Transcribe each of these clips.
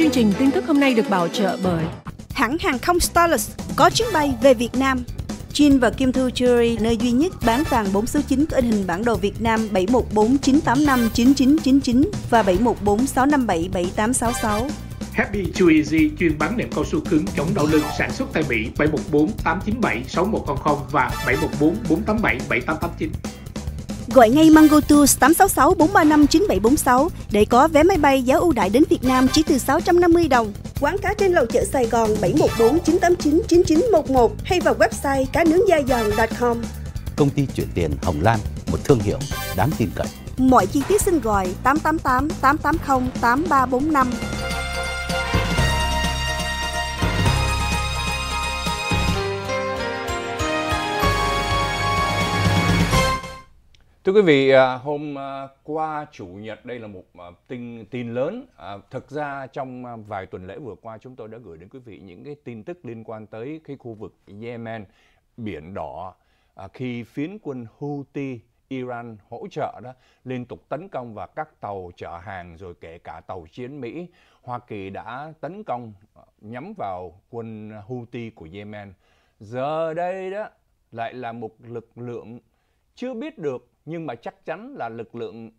Chương trình tin tức hôm nay được bảo trợ bởi hãng hàng không Starless có chuyến bay về Việt Nam. Jin và Kim Thu Jewelry, nơi duy nhất bán vàng 4 số 9 có in hình bản đồ Việt Nam 7149859999 và 7146577866. Happy Too Easy chuyên bán nệm cao su cứng chống đau lưng sản xuất tại Mỹ 714 897 6100 và 714 487 7889. Gọi ngay Mango Tours 866 435 9746 để có vé máy bay giá ưu đại đến Việt Nam chỉ từ 650 đồng. Quán cá trên lầu chợ Sài Gòn 714 989 9911 hay vào website cá nướng da giòn.com. Công ty chuyển tiền Hồng Lan, một thương hiệu đáng tin cậy. Mọi chi tiết xin gọi 888 880 8345 Thưa quý vị, à, hôm à, qua Chủ nhật đây là một à, tin tin lớn. thực ra trong vài tuần lễ vừa qua chúng tôi đã gửi đến quý vị những cái tin tức liên quan tới cái khu vực Yemen, Biển Đỏ khi phiến quân Houthi Iran hỗ trợ đó liên tục tấn công vào các tàu chở hàng rồi kể cả tàu chiến Mỹ. Hoa Kỳ đã tấn công nhắm vào quân Houthi của Yemen. Giờ đây đó lại là một lực lượng chưa biết được nhưng mà chắc chắn là lực lượng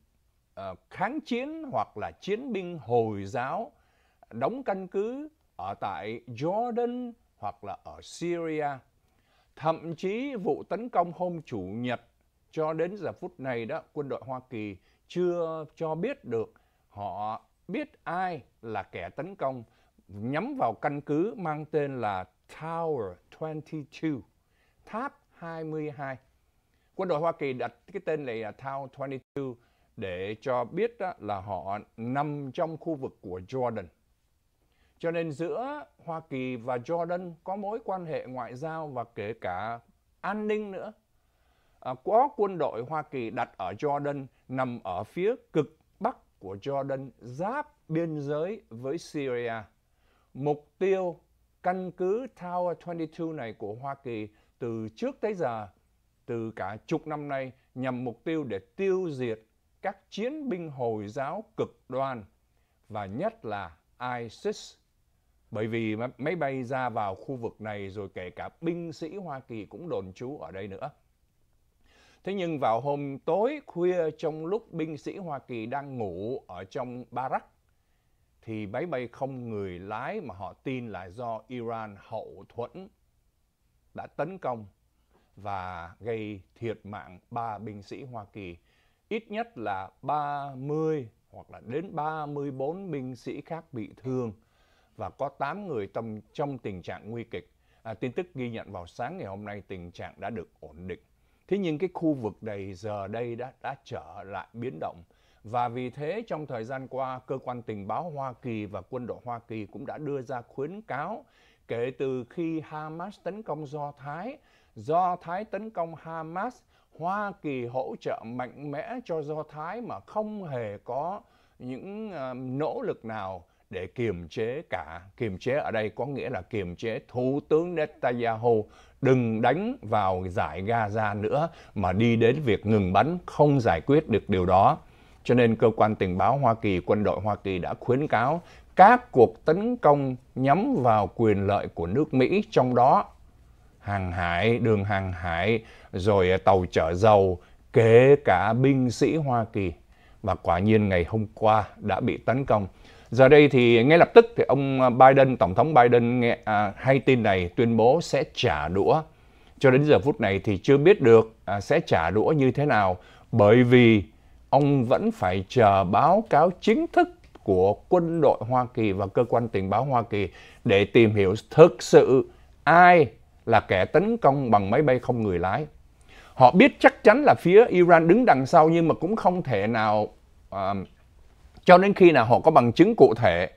uh, kháng chiến hoặc là chiến binh Hồi giáo đóng căn cứ ở tại Jordan hoặc là ở Syria. Thậm chí vụ tấn công hôm Chủ nhật cho đến giờ phút này đó quân đội Hoa Kỳ chưa cho biết được họ biết ai là kẻ tấn công nhắm vào căn cứ mang tên là Tower 22, tháp 22. Quân đội Hoa Kỳ đặt cái tên này là Town 22 để cho biết là họ nằm trong khu vực của Jordan. Cho nên giữa Hoa Kỳ và Jordan có mối quan hệ ngoại giao và kể cả an ninh nữa. À, có quân đội Hoa Kỳ đặt ở Jordan nằm ở phía cực bắc của Jordan giáp biên giới với Syria. Mục tiêu căn cứ Tower 22 này của Hoa Kỳ từ trước tới giờ từ cả chục năm nay nhằm mục tiêu để tiêu diệt các chiến binh Hồi giáo cực đoan và nhất là ISIS. Bởi vì máy bay ra vào khu vực này rồi kể cả binh sĩ Hoa Kỳ cũng đồn trú ở đây nữa. Thế nhưng vào hôm tối khuya trong lúc binh sĩ Hoa Kỳ đang ngủ ở trong barrack thì máy bay không người lái mà họ tin là do Iran hậu thuẫn đã tấn công và gây thiệt mạng ba binh sĩ Hoa Kỳ. Ít nhất là 30 hoặc là đến 34 binh sĩ khác bị thương và có 8 người tâm trong tình trạng nguy kịch. À, tin tức ghi nhận vào sáng ngày hôm nay tình trạng đã được ổn định. Thế nhưng cái khu vực này giờ đây đã, đã trở lại biến động. Và vì thế trong thời gian qua, cơ quan tình báo Hoa Kỳ và quân đội Hoa Kỳ cũng đã đưa ra khuyến cáo kể từ khi Hamas tấn công Do Thái Do Thái tấn công Hamas, Hoa Kỳ hỗ trợ mạnh mẽ cho Do Thái mà không hề có những ờ, nỗ lực nào để kiềm chế cả. Kiềm chế ở đây có nghĩa là kiềm chế Thủ tướng Netanyahu đừng đánh vào giải Gaza nữa mà đi đến việc ngừng bắn không giải quyết được điều đó. Cho nên cơ quan tình báo Hoa Kỳ, quân đội Hoa Kỳ đã khuyến cáo các cuộc tấn công nhắm vào quyền lợi của nước Mỹ trong đó hàng hải, đường hàng hải, rồi à, tàu chở dầu, kể cả binh sĩ Hoa Kỳ. Và quả nhiên ngày hôm qua đã bị tấn công. Giờ đây thì ngay lập tức thì ông à, Biden, Tổng thống Biden nghe, à, hay tin này tuyên bố sẽ trả đũa. Cho đến giờ phút này thì chưa biết được à, sẽ trả đũa như thế nào bởi vì ông vẫn phải chờ báo cáo chính thức của quân đội Hoa Kỳ và cơ quan tình báo Hoa Kỳ để tìm hiểu thực sự ai là kẻ tấn công bằng máy bay không người lái. Họ biết chắc chắn là phía Iran đứng đằng sau nhưng mà cũng không thể nào uh, cho đến khi nào họ có bằng chứng cụ thể.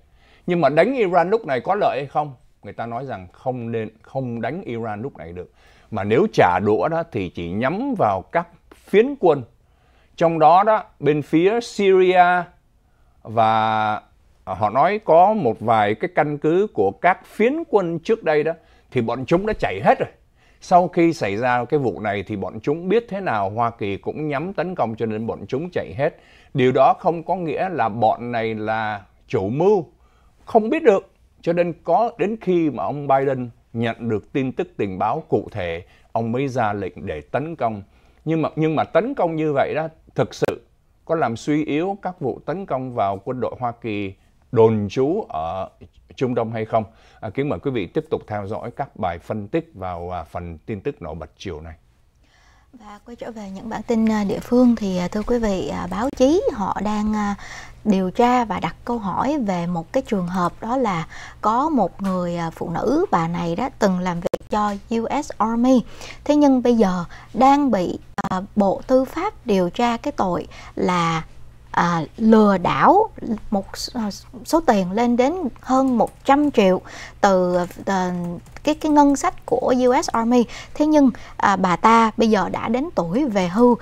Nhưng mà đánh Iran lúc này có lợi hay không? Người ta nói rằng không nên không đánh Iran lúc này được. Mà nếu trả đũa đó thì chỉ nhắm vào các phiến quân. Trong đó đó bên phía Syria và à, họ nói có một vài cái căn cứ của các phiến quân trước đây đó thì bọn chúng đã chảy hết rồi. Sau khi xảy ra cái vụ này thì bọn chúng biết thế nào Hoa Kỳ cũng nhắm tấn công cho nên bọn chúng chạy hết. Điều đó không có nghĩa là bọn này là chủ mưu, không biết được. Cho nên có đến khi mà ông Biden nhận được tin tức tình báo cụ thể, ông mới ra lệnh để tấn công. Nhưng mà nhưng mà tấn công như vậy đó thực sự có làm suy yếu các vụ tấn công vào quân đội Hoa Kỳ đồn trú ở Trung Đông hay không? À, kính mời quý vị tiếp tục theo dõi các bài phân tích vào à, phần tin tức nổi bật chiều nay. Và quay trở về những bản tin à, địa phương thì à, thưa quý vị, à, báo chí họ đang điều tra và đặt câu hỏi về một cái trường hợp đó là có một người phụ nữ bà này đó từng làm việc cho US Army. Thế nhưng bây giờ đang bị Bộ Tư pháp điều tra cái tội là à, lừa đảo một à, số tiền lên đến hơn 100 triệu từ à, cái cái ngân sách của US Army thế nhưng à, bà ta bây giờ đã đến tuổi về hưu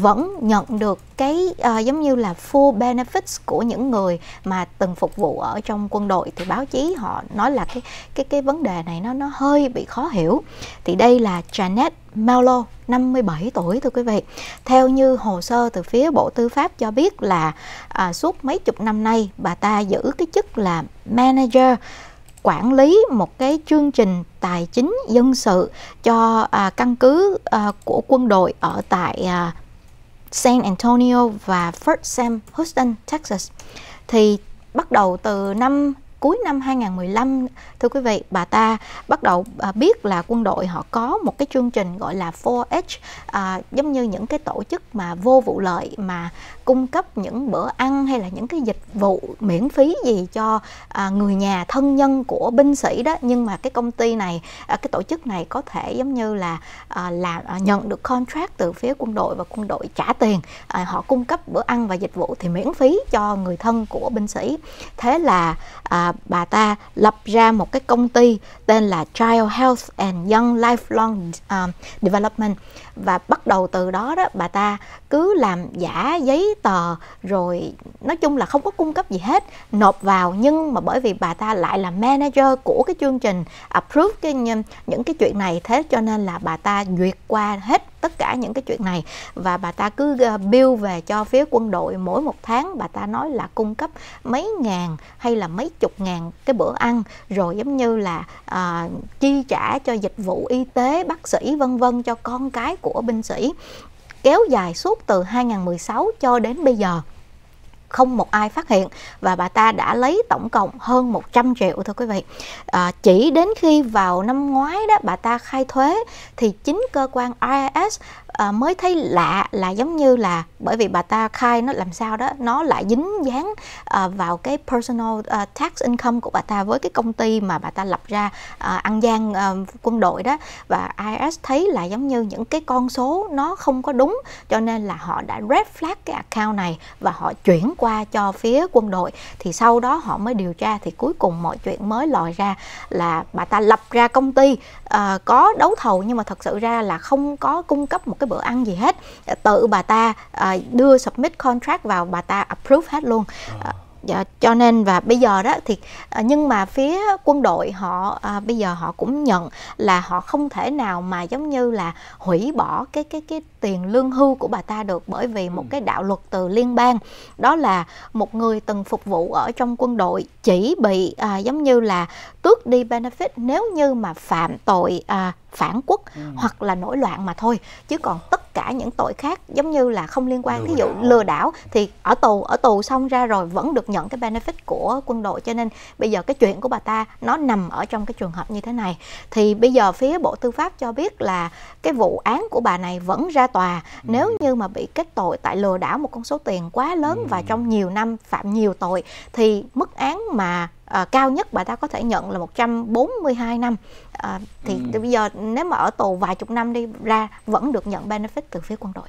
vẫn nhận được cái uh, giống như là full benefits của những người mà từng phục vụ ở trong quân đội thì báo chí họ nói là cái cái cái vấn đề này nó nó hơi bị khó hiểu. Thì đây là Janet Melo 57 tuổi thưa quý vị. Theo như hồ sơ từ phía Bộ Tư pháp cho biết là à, suốt mấy chục năm nay bà ta giữ cái chức là manager quản lý một cái chương trình tài chính dân sự cho à, căn cứ à, của quân đội ở tại à, San Antonio và Fort Sam Houston, Texas. Thì bắt đầu từ năm cuối năm 2015 thưa quý vị bà ta bắt đầu à, biết là quân đội họ có một cái chương trình gọi là 4H à, giống như những cái tổ chức mà vô vụ lợi mà cung cấp những bữa ăn hay là những cái dịch vụ miễn phí gì cho à, người nhà thân nhân của binh sĩ đó nhưng mà cái công ty này à, cái tổ chức này có thể giống như là à, là à, nhận được contract từ phía quân đội và quân đội trả tiền à, họ cung cấp bữa ăn và dịch vụ thì miễn phí cho người thân của binh sĩ thế là à, bà ta lập ra một cái công ty tên là Child Health and Young Lifelong uh, Development và bắt đầu từ đó đó bà ta cứ làm giả giấy tờ rồi nói chung là không có cung cấp gì hết nộp vào nhưng mà bởi vì bà ta lại là manager của cái chương trình approve cái những cái chuyện này thế cho nên là bà ta duyệt qua hết tất cả những cái chuyện này và bà ta cứ ờ, bill về cho phía quân đội mỗi một tháng bà ta nói là cung cấp mấy ngàn hay là mấy chục ngàn cái bữa ăn rồi giống như là à, chi trả cho dịch vụ y tế bác sĩ vân vân cho con cái của binh sĩ kéo dài suốt từ 2016 cho đến bây giờ không một ai phát hiện và bà ta đã lấy tổng cộng hơn 100 triệu thôi quý vị. À, chỉ đến khi vào năm ngoái đó bà ta khai thuế thì chính cơ quan IRS à, mới thấy lạ là giống như là bởi vì bà ta khai nó làm sao đó nó lại dính dáng à, vào cái personal à, tax income của bà ta với cái công ty mà bà ta lập ra à, ăn gian à, quân đội đó và IRS thấy là giống như những cái con số nó không có đúng cho nên là họ đã red flag cái account này và họ chuyển qua cho phía quân đội thì sau đó họ mới điều tra thì cuối cùng mọi chuyện mới lòi ra là bà ta lập ra công ty uh, có đấu thầu nhưng mà thật sự ra là không có cung cấp một cái cái bữa ăn gì hết tự bà ta à, đưa submit contract vào bà ta approve hết luôn à dạ, cho nên và bây giờ đó thì ờ, nhưng mà phía quân đội họ à, bây giờ họ cũng nhận là họ không thể nào mà giống như là hủy bỏ cái cái cái tiền lương hưu của bà ta được bởi vì một ừ. cái đạo luật từ liên bang đó là một người từng phục vụ ở trong quân đội chỉ bị à, giống như là tước đi benefit nếu như mà phạm tội à, phản quốc ừ. hoặc là nổi loạn mà thôi chứ còn tất cả những tội khác giống như là không liên quan lừa thí dụ đảo. lừa đảo thì ở tù ở tù xong ra rồi vẫn được nhận cái benefit của quân đội cho nên bây giờ cái chuyện của bà ta nó nằm ở trong cái trường hợp như thế này thì bây giờ phía bộ tư pháp cho biết là cái vụ án của bà này vẫn ra tòa ừ. nếu như mà bị kết tội tại lừa đảo một con số tiền quá lớn ừ. và trong nhiều năm phạm nhiều tội thì mức án mà à, cao nhất bà ta có thể nhận là 142 năm à, thì ừ. Thì bây giờ nếu mà ở tù vài chục năm đi ra vẫn được nhận benefit từ phía quân đội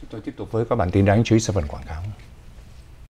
chúng tôi tiếp tục với các bản tin đáng chú ý sau phần quảng cáo